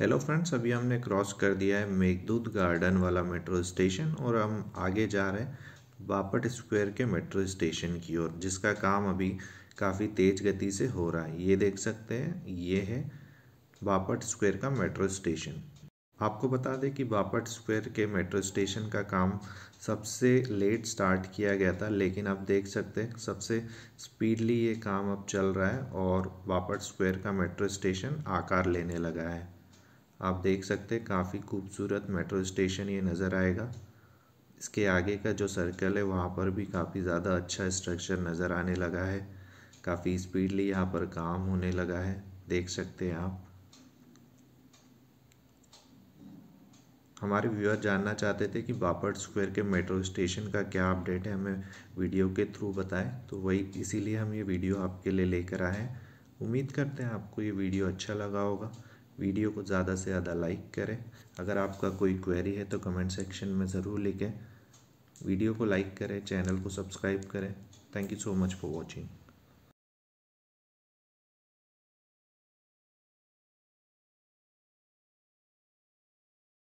hello friends अभी हमने cross कर दिया है मेघदूत गार्डन वाला मेट्रो स्टेशन और हम आगे जा रहे हैं बापट स्क्वायर के मेट्रो स्टेशन की ओर जिसका काम अभी काफ़ी तेज़ गति से हो रहा है ये देख सकते हैं ये है बापट स्क्वायर का मेट्रो स्टेशन आपको बता दें कि बापट स्क्वायर के मेट्रो स्टेशन का काम सबसे लेट स्टार्ट किया गया था लेकिन आप देख सकते हैं सबसे स्पीडली ये काम अब चल रहा है और बापट स्क्वायर का मेट्रो स्टेशन आकार लेने लगा है आप देख सकते हैं काफ़ी खूबसूरत मेट्रो स्टेशन ये नज़र आएगा इसके आगे का जो सर्कल है वहाँ पर भी काफ़ी ज़्यादा अच्छा स्ट्रक्चर नज़र आने लगा है काफ़ी स्पीडली यहाँ पर काम होने लगा है देख सकते हैं आप हमारे व्यूअर जानना चाहते थे कि बापट स्क्वायर के मेट्रो स्टेशन का क्या अपडेट है हमें वीडियो के थ्रू बताएं तो वही इसीलिए हम ये वीडियो आपके लिए लेकर आए हैं उम्मीद करते हैं आपको ये वीडियो अच्छा लगा होगा वीडियो को ज़्यादा से ज़्यादा लाइक करें अगर आपका कोई क्वेरी है तो कमेंट सेक्शन में ज़रूर लिखें वीडियो को लाइक करें चैनल को सब्सक्राइब करें thank you so much for watching